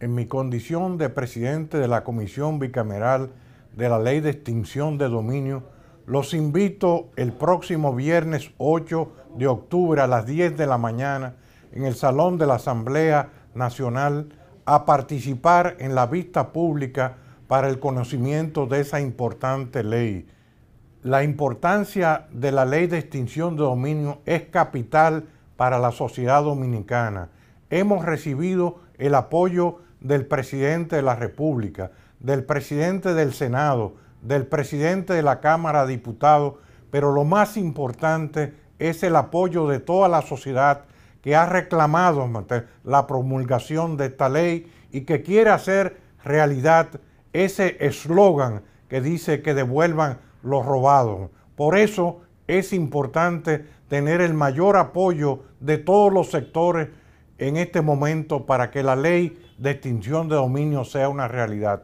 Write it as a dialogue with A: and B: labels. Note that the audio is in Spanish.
A: en mi condición de presidente de la Comisión Bicameral de la Ley de Extinción de Dominio, los invito el próximo viernes 8 de octubre a las 10 de la mañana en el Salón de la Asamblea Nacional a participar en la vista pública para el conocimiento de esa importante ley. La importancia de la ley de extinción de dominio es capital para la sociedad dominicana. Hemos recibido el apoyo del presidente de la República, del presidente del Senado, del presidente de la Cámara de Diputados, pero lo más importante es el apoyo de toda la sociedad que ha reclamado la promulgación de esta ley y que quiere hacer realidad ese eslogan que dice que devuelvan los robados. Por eso es importante tener el mayor apoyo de todos los sectores en este momento para que la ley de extinción de dominio sea una realidad.